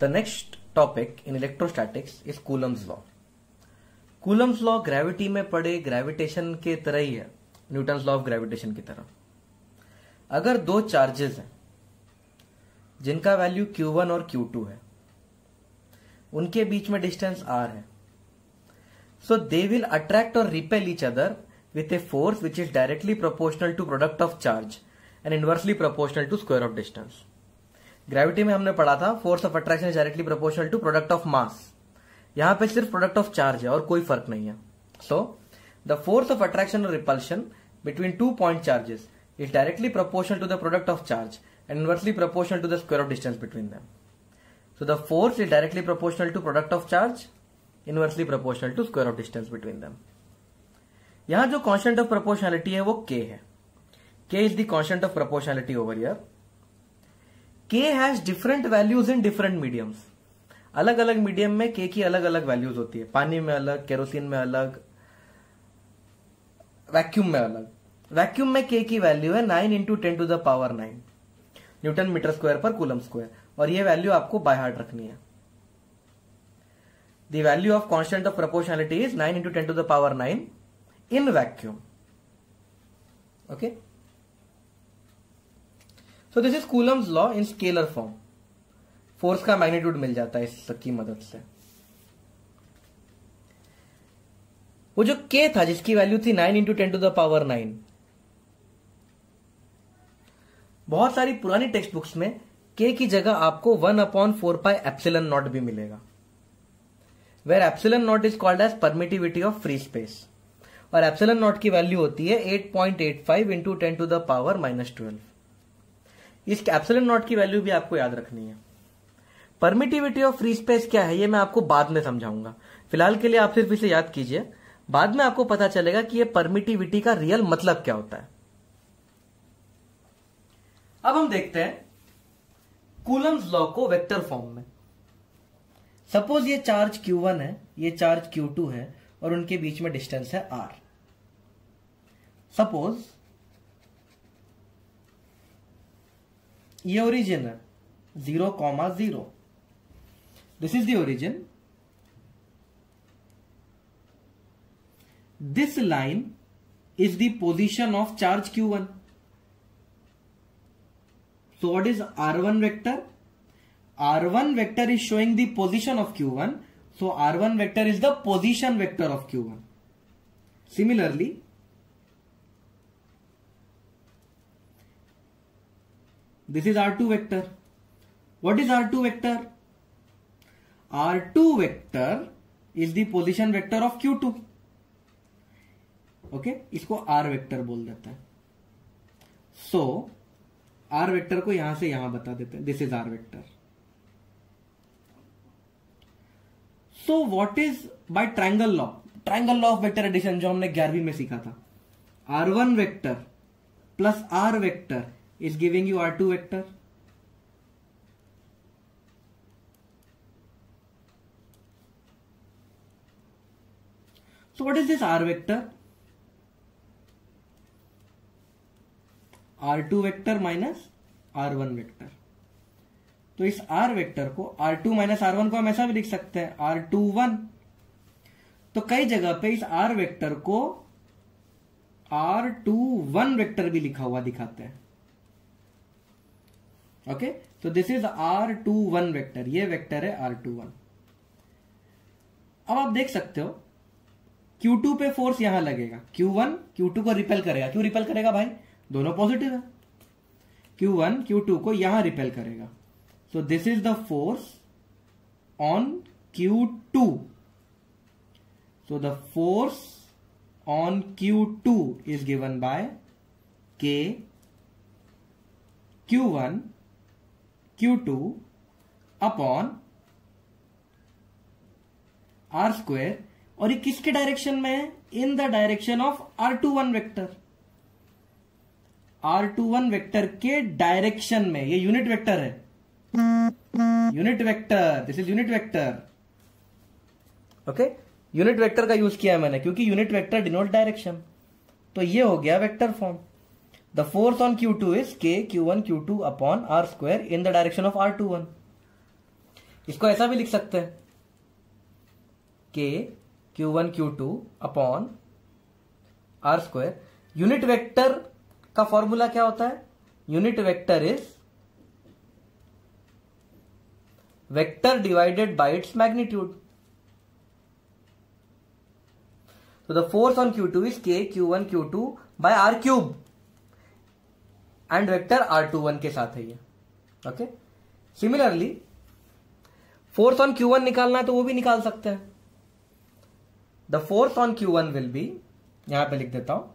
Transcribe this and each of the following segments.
The next topic in electrostatics is Coulomb's law. Coulomb's law gravity में पड़े gravitation के तरह ही है न्यूटन लॉ ऑफ ग्रेविटेशन की तरह अगर दो चार्जेस हैं जिनका वैल्यू Q1 और Q2 है उनके बीच में डिस्टेंस R है सो दे विल अट्रैक्ट और repel each other with a force which is directly proportional to product of charge and inversely proportional to square of distance gravity में हमने पढ़ा था force of attraction is directly proportional to product of mass यहां पे सिर्फ product of charge है और कोई फर्क नहीं है so the force of attraction और repulsion between two point charges is directly proportional to the product of charge and inversely proportional to the square of distance between them. So the force is directly proportional to product of charge inversely proportional to square of distance between यहां जो constant of proportionality है वो K है K is the constant of proportionality over here K has different values in different mediums अलग अलग medium में के की अलग अलग वैल्यूज होती है पानी में अलग केरोसिन में अलग वैक्यूम में अलग वैक्यूम में के की वैल्यू है nine into ten to the power nine newton metre square per coulomb square और ये वैल्यू आपको बाय हार्ट रखनी है the value of constant of proportionality is nine into ten to the power nine in vacuum okay so this is Coulomb's law in scalar form force का magnitude मिल जाता है इस की मदद से वो जो के था जिसकी वैल्यू थी nine into ten to the power nine बहुत सारी पुरानी टेक्स्ट बुक्स में के की जगह आपको one upon four pi epsilon naught भी मिलेगा where epsilon naught is called as permittivity of free space और एप्सिलन नॉट की वैल्यू होती है eight point eight five into ten to the power minus twelve इस एप्सलन नॉट की value भी आपको याद रखनी है परमिटिविटी ऑफ फ्री स्पेस क्या है ये मैं आपको बाद में समझाऊंगा फिलहाल के लिए आप सिर्फ इसे याद कीजिए बाद में आपको पता चलेगा कि ये परमिटिविटी का रियल मतलब क्या होता है अब हम देखते हैं कूलम्स लॉ को वेक्टर फॉर्म में सपोज ये चार्ज Q1 है ये चार्ज Q2 है और उनके बीच में डिस्टेंस है R सपोज ये origin zero comma zero. This is the origin this line is the position of charge q1 so what is r1 vector r1 vector is showing the position of q1 so r1 vector is the position vector of q1 similarly this is r2 vector what is r2 vector r2 vector is the position vector of q2 okay okay? इसको r vector बोल देते हैं सो so, r vector को यहां से यहां बता देते हैं this is r vector so what is by triangle law triangle law of vector addition जो हमने ग्यारहवीं में सीखा था R one vector plus R vector is giving you R2 vector. So what is this R vector? R2 vector minus R1 vector तो इस R vector को R2 to minus are को हम ऐसा भी लिख सकते हैं आर टू वन तो कई जगह पे इस R वेक्टर को R21 वेक्टर भी लिखा हुआ दिखाते हैं ओके तो this is R two one vector ये वेक्टर है आर टू वन अब आप देख सकते हो Q2 पे फोर्स यहां लगेगा Q1 Q2 को रिपेल करेगा क्यों रिपेल करेगा भाई दोनों पॉजिटिव है Q1 Q2 को यहां रिपेल करेगा so this is the force on Q2 so the force on Q2 is given by K Q1 Q two upon R square और ये किसके डायरेक्शन में है in the direction of R two one vector R two one vector के direction में ये unit vector है unit vector this is unit vector okay unit vector का यूज किया है मैंने क्योंकि यूनिट वेक्टर डिनोट डायरेक्शन तो ये हो गया vector form force on Q two is के Q one Q two upon R upon in the direction of R two one इसको ऐसा भी लिख सकते हैं के Q one Q two upon R square unit vector का फॉर्मूला क्या होता है unit vector is vector divided by its magnitude तो the force on Q two is के Q one Q two by R cube and vector R two one के साथ है ये okay similarly force on Q one निकालना है तो वो भी निकाल सकते हैं the force on Q one will be यहां पे लिख देता हूं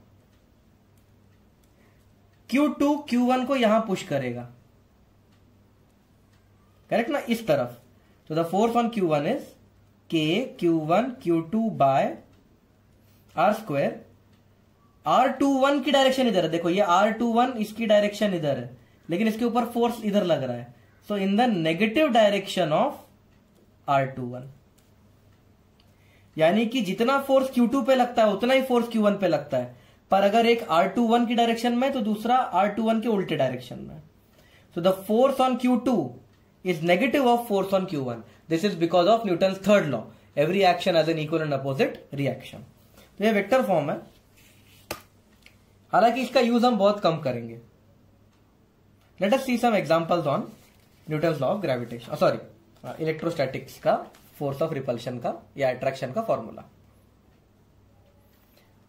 क्यू टू क्यू वन को यहां पुश करेगा करेक्ट ना इस तरफ तो the force on Q one is के Q one Q two by are square R two one की डायरेक्शन इधर है देखो ये आर टू वन इसकी डायरेक्शन इधर है लेकिन इसके ऊपर फोर्स इधर लग रहा है so in the negative direction of R two one यानी कि जितना फोर्स Q2 पे लगता है उतना ही फोर्स Q1 पे लगता है पर अगर एक R21 की डायरेक्शन में तो दूसरा R21 के उल्टे डायरेक्शन में so the force on Q2 is negative of force on Q1 this is because of Newton third law every action has an equal and opposite reaction तो ये वेक्टर फॉर्म है हालांकि इसका यूज हम बहुत कम करेंगे let us see some examples on Newton law of gravitation sorry electrostatics का फोर्स ऑफ रिपल्शन का या अट्रैक्शन का formula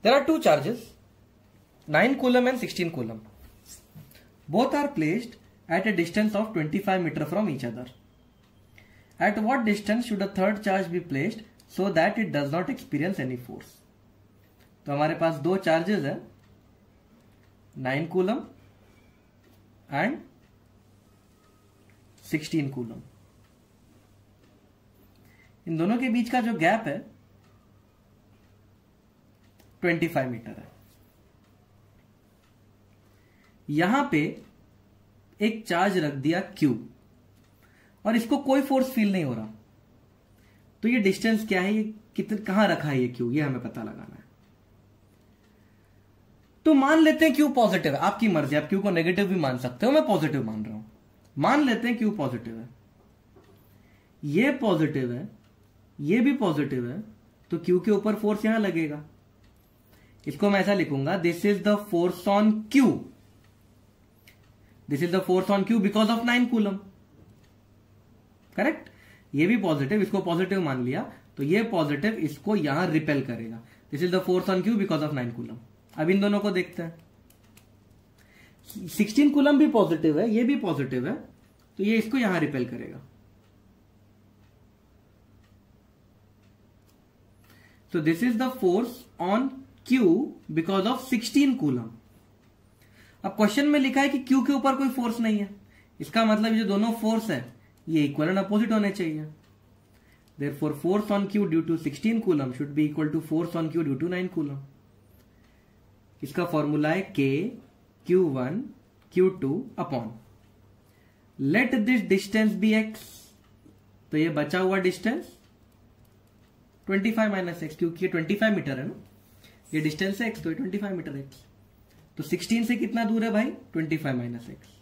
there are two charges nine coulomb and sixteen coulomb are placed at at distance of twenty five metre from each other at what distance should a third charge be placed so that it does not experience any force तो हमारे पास दो charges हैं nine coulomb and sixteen coulomb इन दोनों के बीच का जो गैप है ट्वेंटी फाइव मीटर है यहां पे एक चार्ज रख दिया Q और इसको कोई फोर्स फील नहीं हो रहा तो ये डिस्टेंस क्या है ये कितने कहां रखा है ये Q ये हमें पता लगाना तो मान लेते हैं क्यू पॉजिटिव है आपकी मर्जी आप क्यू को नेगेटिव भी मान सकते हो मैं पॉजिटिव मान रहा हूं मान लेते हैं क्यू पॉजिटिव है ये पॉजिटिव है ये भी पॉजिटिव है तो क्यू के ऊपर फोर्स यहां लगेगा इसको मैं ऐसा लिखूंगा this is the force on q this is the force on q because of nine coulomb correct ये भी पॉजिटिव इसको पॉजिटिव मान लिया तो ये पॉजिटिव इसको यहां रिपेल करेगा this is the force on q because of nine coulomb अब इन दोनों को देखते हैं सिक्सटीन कुलम भी पॉजिटिव है ये भी पॉजिटिव है तो ये इसको यहां रिपेल करेगा तो this is the force on q because of sixteen coulomb अब क्वेश्चन में लिखा है कि q के ऊपर कोई फोर्स नहीं है इसका मतलब जो दोनों फोर्स है ये इक्वल एंड अपोजिट होने चाहिए therefore force on q due to sixteen coulomb should be equal to force on q due to nine coulomb इसका फॉर्मूला है k Q one Q two upon let this distance be x तो ये बचा हुआ distance 25 five minus x क्योंकि twenty five metre है ना ये डिस्टेंस है एक्स तो ट्वेंटी फाइव मीटर एक्स तो 16 से कितना दूर है भाई 25 five minus x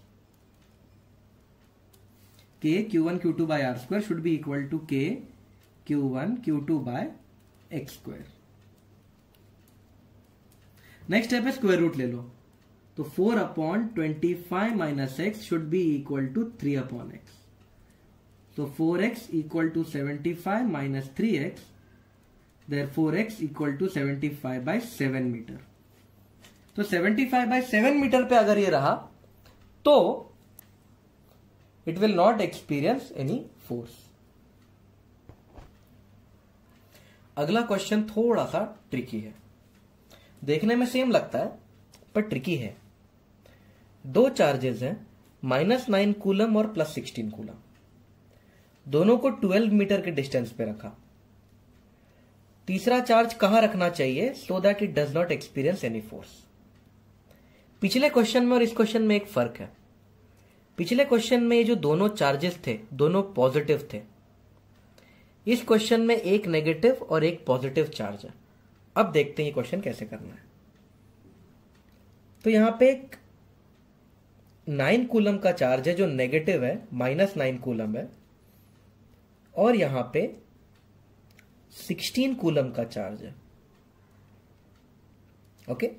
k Q one Q two by r square should be equal to k Q one Q two by x square next step है square root ले लो तो four upon twenty five minus x should be equal to three upon x तो four x equal to seventy five minus three x therefore x equal to seventy five by seven metre तो seventy five by seven metre पे अगर ये रहा तो it will not experience any force अगला question थोड़ा सा tricky है देखने में सेम लगता है पर ट्रिकी है दो चार्जेस हैं माइनस नाइन कूलम और प्लस सिक्सटीन कूलम दोनों को ट्वेल्व मीटर के डिस्टेंस पे रखा तीसरा चार्ज कहां रखना चाहिए so that it does not experience any force पिछले क्वेश्चन में और इस क्वेश्चन में एक फर्क है पिछले क्वेश्चन में ये जो दोनों चार्जेस थे दोनों पॉजिटिव थे इस क्वेश्चन में एक नेगेटिव और एक पॉजिटिव चार्ज है अब देखते हैं ये क्वेश्चन कैसे करना है तो यहां पे एक नाइन कूलम का चार्ज है जो नेगेटिव है माइनस नाइन कूलम है और यहां पे सिक्सटीन कूलम का चार्ज है ओके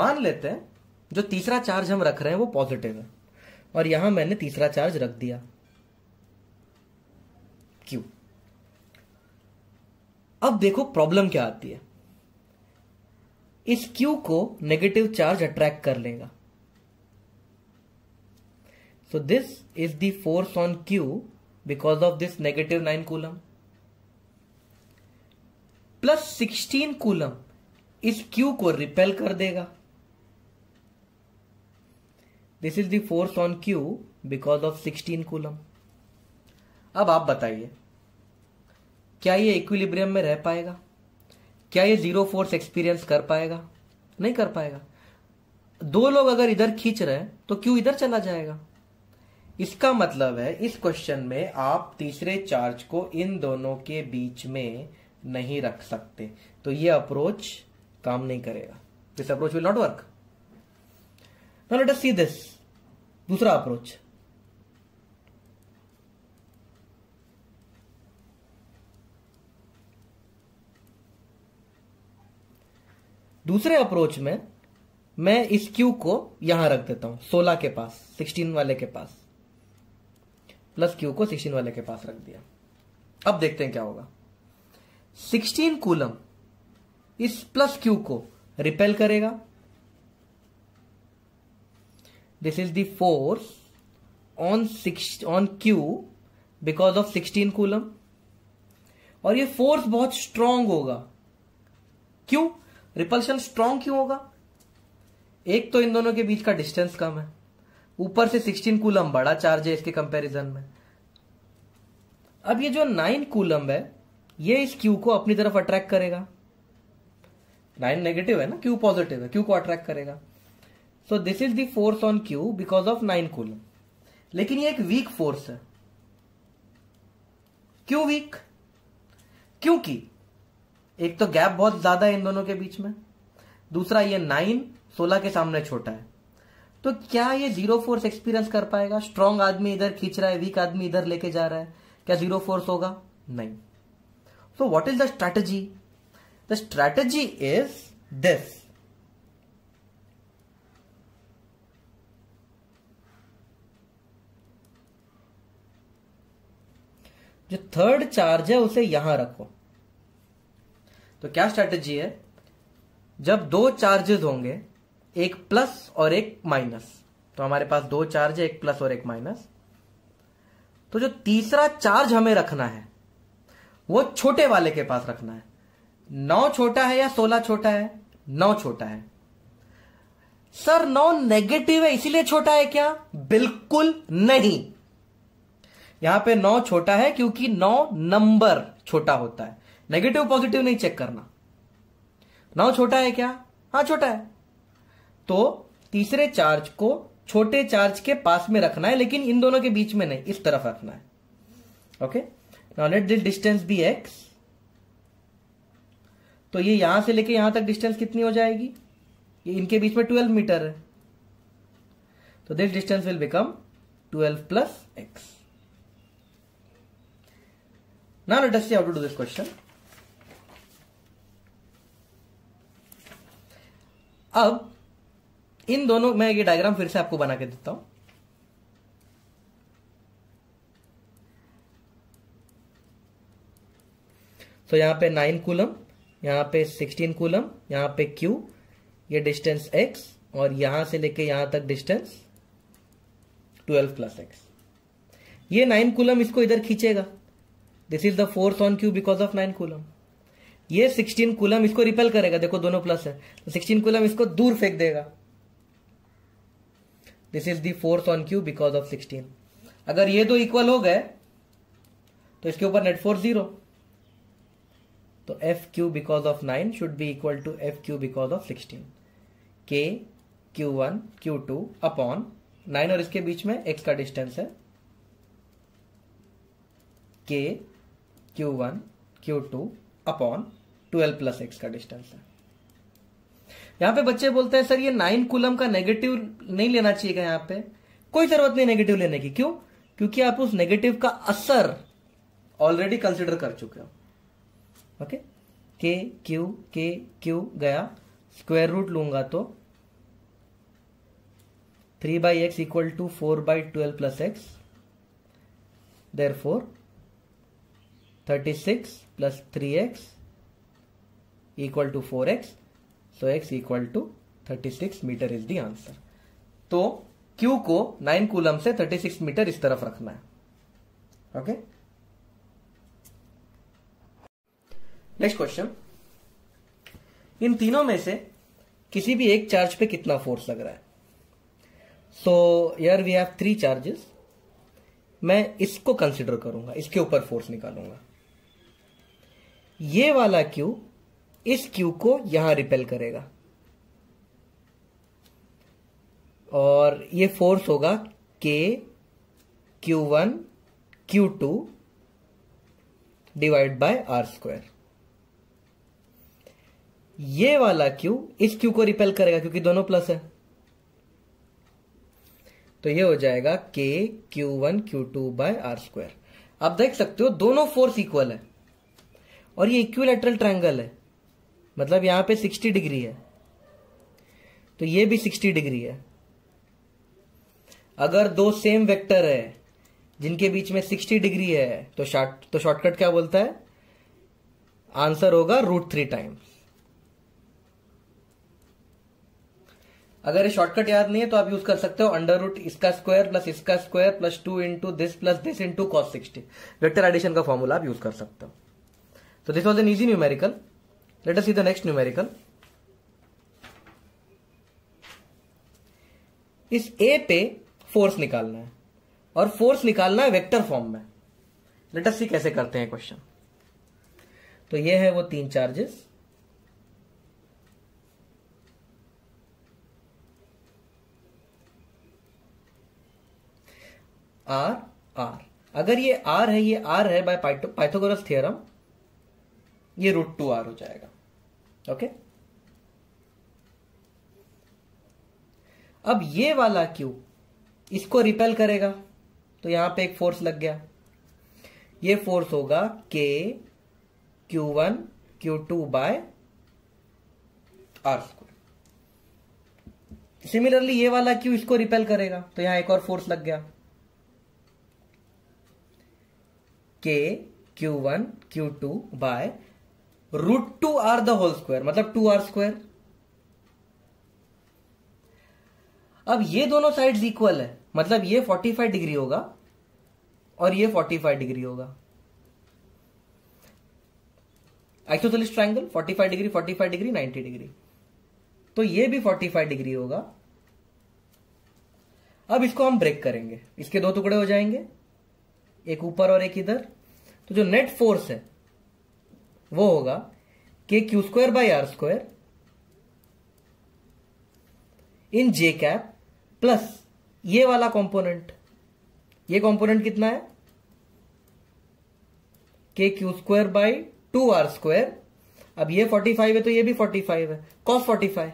मान लेते हैं जो तीसरा चार्ज हम रख रहे हैं वो पॉजिटिव है और यहां मैंने तीसरा चार्ज रख दिया अब देखो प्रॉब्लम क्या आती है इस क्यू को नेगेटिव चार्ज अट्रैक्ट कर लेगा so this is the force on q because of this negative nine coulomb plus sixteen coulomb इस q को रिपेल कर देगा this is the force on q because of sixteen coulomb अब आप बताइए क्या ये इक्विलिब्रियम में रह पाएगा क्या ये जीरो फोर्स एक्सपीरियंस कर पाएगा नहीं कर पाएगा दो लोग अगर इधर खींच रहे हैं तो क्यों इधर चला जाएगा इसका मतलब है इस क्वेश्चन में आप तीसरे चार्ज को इन दोनों के बीच में नहीं रख सकते तो ये अप्रोच काम नहीं करेगा this approach will not work not let us see this दूसरा अप्रोच दूसरे अप्रोच में मैं इस क्यू को यहां रख देता हूं सोलह के पास सिक्सटीन वाले के पास प्लस क्यू को सिक्सटीन वाले के पास रख दिया अब देखते हैं क्या होगा सिक्सटीन कूलम इस प्लस क्यू को रिपेल करेगा this is the force on six on q because of sixteen coulomb और ये फोर्स बहुत स्ट्रांग होगा क्यों रिपल्शन स्ट्रांग क्यों होगा एक तो इन दोनों के बीच का डिस्टेंस कम है ऊपर से 16 कूलम बड़ा चार्ज है इसके कंपैरिजन में अब ये जो 9 कूलम है ये इस क्यू को अपनी तरफ अट्रैक्ट करेगा 9 नेगेटिव है ना क्यू पॉजिटिव है क्यू को अट्रैक्ट करेगा so this is force on q because of 9 coulomb लेकिन ये एक वीक फोर्स है क्यों वीक क्योंकि एक तो गैप बहुत ज्यादा है इन दोनों के बीच में दूसरा ये नाइन सोलह के सामने छोटा है तो क्या ये जीरो फोर्स एक्सपीरियंस कर पाएगा स्ट्रांग आदमी इधर खींच रहा है वीक आदमी इधर लेके जा रहा है क्या जीरो फोर्स होगा नहीं so what is the strategy the strategy is this जो थर्ड चार्ज है उसे यहां रखो तो क्या स्ट्रेटेजी है जब दो चार्जेस होंगे एक प्लस और एक माइनस तो हमारे पास दो चार्ज है एक प्लस और एक माइनस तो जो तीसरा चार्ज हमें रखना है वो छोटे वाले के पास रखना है नौ छोटा है या सोलह छोटा है नौ छोटा है सर नौ नेगेटिव है इसीलिए छोटा है क्या बिल्कुल नहीं यहां पे नौ छोटा है क्योंकि नौ नंबर छोटा होता है नेगेटिव पॉजिटिव नहीं चेक करना नाव छोटा है क्या हाँ छोटा है तो तीसरे चार्ज को छोटे चार्ज के पास में रखना है लेकिन इन दोनों के बीच में नहीं इस तरफ रखना है okay now let this distance be x तो ये यहां से लेके यहां तक डिस्टेंस कितनी हो जाएगी ये इनके बीच में ट्वेल्व मीटर है तो this distance will become twelve plus x now let us see how to do this question अब इन दोनों में ये डायग्राम फिर से आपको बना के देता हूं तो so, यहाँ पे नाइन कूलम यहां पे सिक्सटीन कूलम यहां पे क्यू ये डिस्टेंस एक्स और यहां से लेके यहां तक डिस्टेंस ट्वेल्व प्लस एक्स ये नाइन कूलम इसको इधर खींचेगा this is the force on q because of nine coulomb ये सिक्सटीन कुलम इसको रिपेल करेगा देखो दोनों प्लस है सिक्सटीन कुलम इसको दूर फेंक देगा this is the force on q because of sixteen अगर ये दो इक्वल हो गए तो इसके ऊपर नेट फोर्स जीरो तो F q because of nine should be equal to F q because of sixteen k Q one Q two upon nine और इसके बीच में एक्स का डिस्टेंस है k Q one Q two upon twelve plus x का distance है यहां पे बच्चे बोलते हैं सर ये नाइन कुलम का नेगेटिव नहीं लेना चाहिए क्या यहां पे कोई जरूरत नहीं नेगेटिव लेने की क्यों क्योंकि आप उस नेगेटिव का असर ऑलरेडी कंसिडर कर चुके हो ओके के क्यू के क्यू गया स्क्वायर रूट लूंगा तो three by x equal to four by twelve plus x therefore thirty six plus three x equal to 4x. So x equal to 36 metre is the answer तो Q को 9 coulomb से 36 metre इस तरफ रखना है okay next question इन तीनों में से किसी भी एक चार्ज पे कितना फोर्स लग रहा है so here we have three charges मैं इसको कंसिडर करूंगा इसके ऊपर फोर्स निकालूंगा ये वाला क्यू इस क्यू को यहां रिपेल करेगा और ये फोर्स होगा k Q one Q two divide by are square ये वाला क्यू इस क्यू को रिपेल करेगा क्योंकि दोनों प्लस है तो ये हो जाएगा k Q one Q two by are square आप देख सकते हो दोनों फोर्स इक्वल है और ये इक्विलेटरल ट्रायंगल है मतलब यहां पे 60 डिग्री है तो ये भी 60 डिग्री है अगर दो सेम वेक्टर है जिनके बीच में 60 डिग्री है तो शॉर्ट तो शॉर्टकट क्या बोलता है आंसर होगा रूट थ्री टाइम्स अगर ये शॉर्टकट याद नहीं है तो आप यूज कर सकते हो अंडर रूट इसका स्क्वायर प्लस इसका square plus two into this plus this into cos sixty vector addition का फॉर्मूला आप यूज कर सकते हो तो this was an easy numerical Let us see the next numerical. इस ए पे फोर्स निकालना है और फोर्स निकालना है वेक्टर फॉर्म में लेट अस सी कैसे करते हैं क्वेश्चन तो ये है वो तीन चार्जेस आर आर अगर ये आर है ये आर है बाय पाइथागोरस थ्योरम ये रूट टू आर हो जाएगा ओके अब ये वाला क्यू इसको रिपेल करेगा तो यहां पे एक फोर्स लग गया ये फोर्स होगा k Q one Q two by are square similarly ये वाला क्यू इसको रिपेल करेगा तो यहां एक और फोर्स लग गया k Q one Q two by root two r the whole square मतलब टू आर स्क्वायर अब ये दोनों साइड्स इक्वल है मतलब ये 45 डिग्री होगा और ये 45 डिग्री होगा isosceles triangle 45 degree 45 degree 90 degree तो ये भी 45 डिग्री होगा अब इसको हम ब्रेक करेंगे इसके दो टुकड़े हो जाएंगे एक ऊपर और एक इधर तो जो नेट फोर्स है वो होगा k q square by r square in j cap plus ये वाला कंपोनेंट ये कंपोनेंट कितना है k q square by two r square अब ये 45 है तो ये भी 45 है cos 45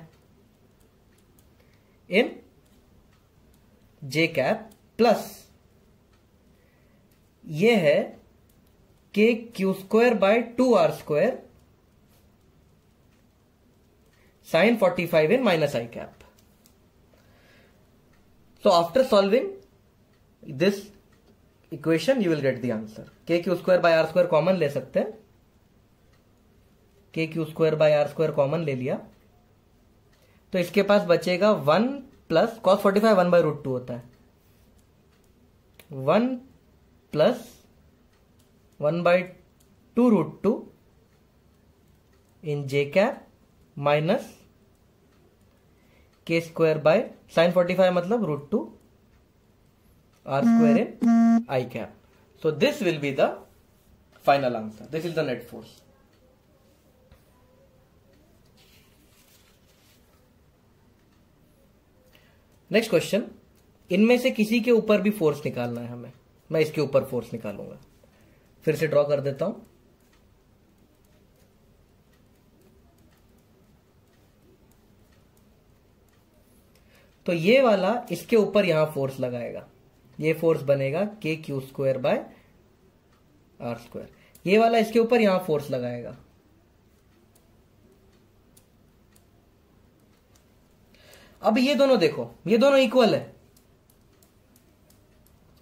in j cap plus ये है k q square by two r square sine forty five in minus I cap so after solving this equation you will get the answer k q square by are square common ले सकते हैं के q square by are square common ले लिया तो इसके पास बचेगा one plus cos forty five one by root two होता है one plus one by two root two in j cap minus k square by sine forty five मतलब root two r square in i cap so this will be the final answer this is the net force next question इनमें से किसी के ऊपर भी force निकालना है हमें मैं इसके ऊपर फोर्स निकालूंगा फिर से ड्रॉ कर देता हूं तो ये वाला इसके ऊपर यहां फोर्स लगाएगा ये फोर्स बनेगा k q square by are square ये वाला इसके ऊपर यहां फोर्स लगाएगा अब ये दोनों देखो ये दोनों इक्वल है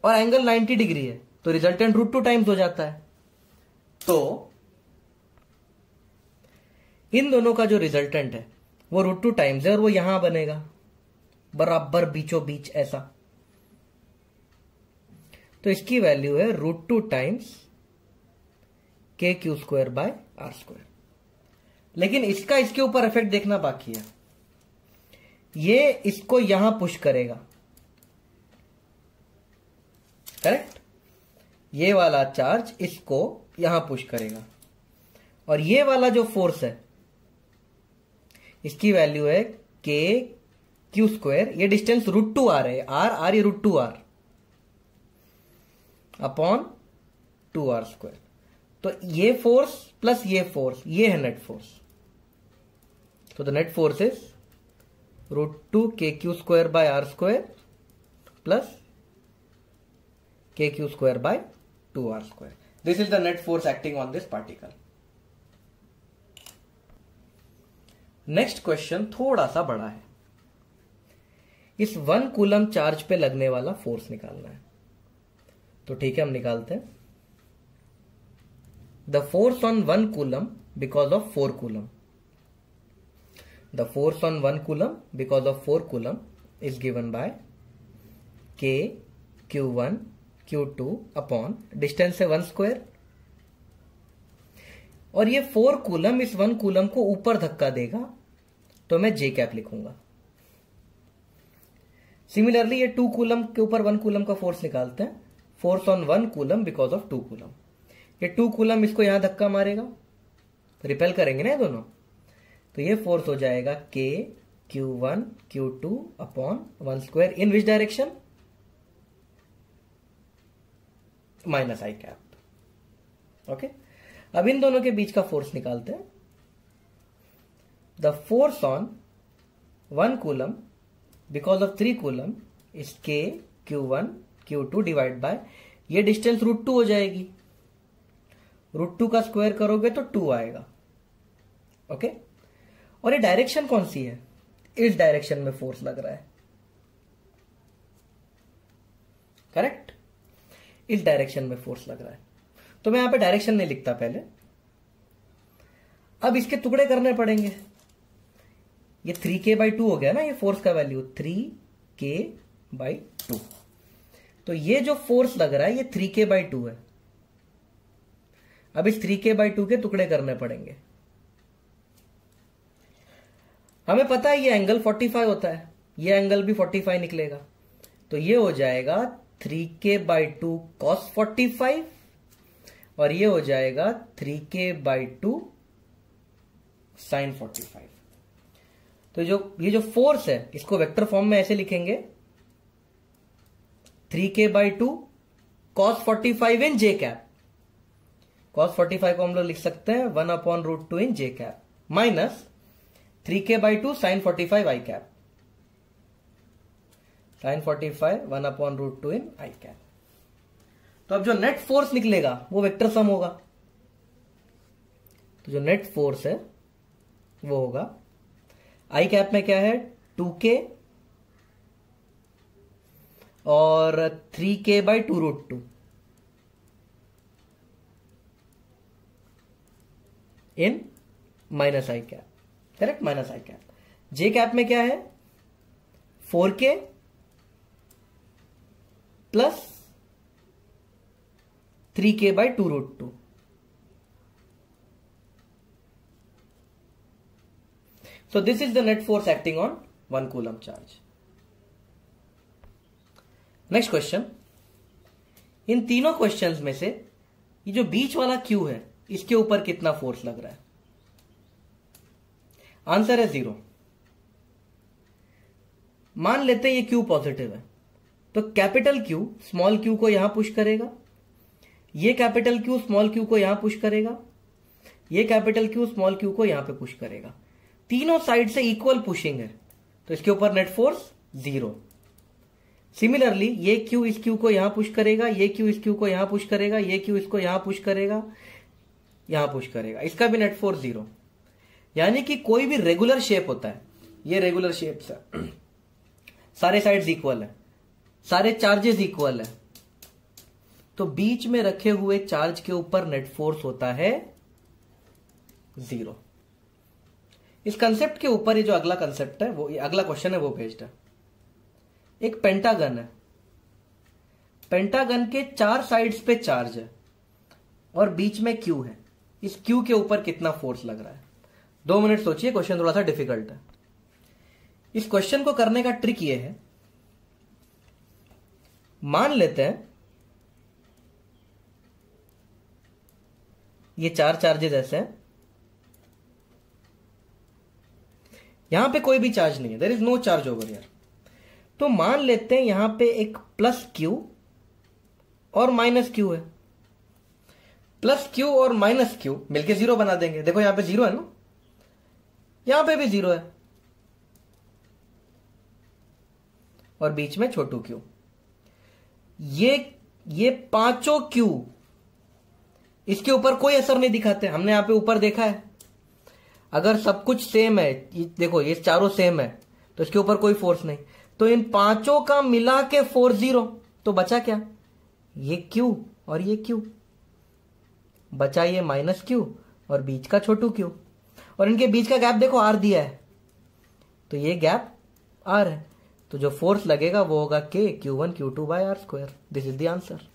और एंगल 90 डिग्री है तो रिजल्टेंट रूट टू टाइम्स हो जाता है तो इन दोनों का जो रिजल्टेंट है वो रूट टू टाइम्स है और वो यहां बनेगा बराबर बीचो बीच ऐसा तो इसकी वैल्यू है root two times k q square by are square लेकिन इसका इसके ऊपर इफेक्ट देखना बाकी है ये इसको यहां पुश करेगा करेक्ट ये वाला चार्ज इसको यहां पुश करेगा और ये वाला जो फोर्स है इसकी वैल्यू है के क्यू स्क्वायर ये डिस्टेंस रूट टू आर है आर आर ये root two r upon two r square तो ये फोर्स प्लस ये फोर्स ये है नेट फोर्स तो the net force is root two k q square by are square plus k q square by two r square this is the net force acting on this particle next question थोड़ा सा बड़ा है इस one coulomb charge पे लगने वाला force निकालना है तो ठीक है हम निकालते हैं the force on one coulomb because of four coulomb the force on one coulomb because of four coulomb is given by k Q one Q two upon distance है वन स्क्वायर और ये फोर कूलम इस one coulomb को ऊपर धक्का देगा तो मैं जे कैप लिखूंगा सिमिलरली ये टू कूलम के ऊपर वन कूलम का फोर्स निकालते हैं force on one coulomb because of to coulomb ये टू कूलम इसको यहां धक्का मारेगा रिपेल तो करेंगे ना दोनों तो ये फोर्स हो जाएगा k Q one Q two upon one square in which direction minus I cap okay अब इन दोनों के बीच का फोर्स निकालते हैं the force on one coulomb because of three coulomb is के Q one Q two divide by ये डिस्टेंस रूट टू हो जाएगी रूट टू का स्क्वायर करोगे तो टू आएगा ओके okay? और ये डायरेक्शन कौन सी है इस डायरेक्शन में फोर्स लग रहा है करेक्ट इस डायरेक्शन में फोर्स लग रहा है तो मैं यहां पे डायरेक्शन नहीं लिखता पहले अब इसके टुकड़े करने पड़ेंगे ये थ्री के बाई टू हो गया ना ये फोर्स का value three k by two तो ये जो फोर्स लग रहा है ये थ्री के बाई टू है अब इस थ्री के बाई टू के टुकड़े करने पड़ेंगे हमें पता है ये एंगल 45 होता है ये एंगल भी 45 निकलेगा तो ये हो जाएगा three k by two cos forty five और ये हो जाएगा three k by two sine forty five तो जो ये जो फोर्स है इसको वेक्टर फॉर्म में ऐसे लिखेंगे three k by two cos forty five in j cap cos forty five को हम लोग लिख सकते हैं one upon root two in j cap minus three k by two sine forty five I cap sine forty five one upon root two in I can तो अब जो net force निकलेगा वो वेक्टर सम होगा तो जो net force है वो होगा आई कैप में क्या है टू के और three k by two root two in minus I cap correct minus I cap j cap में क्या है four k plus three k by two root two so this is the net force acting on one coulomb charge next question इन तीनों questions में से ये जो बीच वाला क्यू है इसके ऊपर कितना फोर्स लग रहा है आंसर है जीरो मान लेते हैं ये क्यू पॉजिटिव है तो कैपिटल क्यू स्मॉल क्यू को यहां पुश करेगा ये कैपिटल क्यू स्मॉल क्यू को यहां पुश करेगा ये कैपिटल क्यू स्मॉल क्यू को यहां पे पुश करेगा तीनों साइड से इक्वल पुशिंग है तो इसके ऊपर नेट फोर्स जीरो सिमिलरली ये क्यू इस क्यू को यहां पुश करेगा ये क्यू इस क्यू को यहां पुश करेगा ये क्यू इसको यहां पुश करेगा यहां पुश करेगा इसका भी नेट फोर्स जीरो यानी कि कोई भी रेगुलर शेप होता है ये रेगुलर शेप सारे साइड इक्वल है सारे चार्जेस इक्वल है तो बीच में रखे हुए चार्ज के ऊपर नेट फोर्स होता है जीरो इस कंसेप्ट के ऊपर ये जो अगला कंसेप्ट है वो ये अगला क्वेश्चन है वो बेस्ड है एक पेंटागन है पेंटागन के चार साइड्स पे चार्ज है और बीच में क्यू है इस क्यू के ऊपर कितना फोर्स लग रहा है दो मिनट सोचिए क्वेश्चन थोड़ा सा डिफिकल्ट है इस क्वेश्चन को करने का ट्रिक ये है मान लेते हैं ये चार चार्जेस ऐसे हैं यहां पे कोई भी चार्ज नहीं है there is no charge over यार तो मान लेते हैं यहां पे एक प्लस क्यू और माइनस क्यू है प्लस क्यू और माइनस क्यू मिलके जीरो बना देंगे देखो यहां पे जीरो है ना यहां पे भी जीरो है और बीच में छोटू क्यू ये ये पांचों क्यू इसके ऊपर कोई असर नहीं दिखाते हमने यहां पे ऊपर देखा है अगर सब कुछ सेम है देखो ये चारों सेम है तो इसके ऊपर कोई फोर्स नहीं तो इन पांचों का मिला के फोर जीरो तो बचा क्या ये क्यू और ये क्यू बचा ये माइनस क्यू और बीच का छोटू क्यू और इनके बीच का गैप देखो आर दिया है तो ये गैप आर है तो जो फोर्स लगेगा वो होगा k Q one Q two by r square this is the answer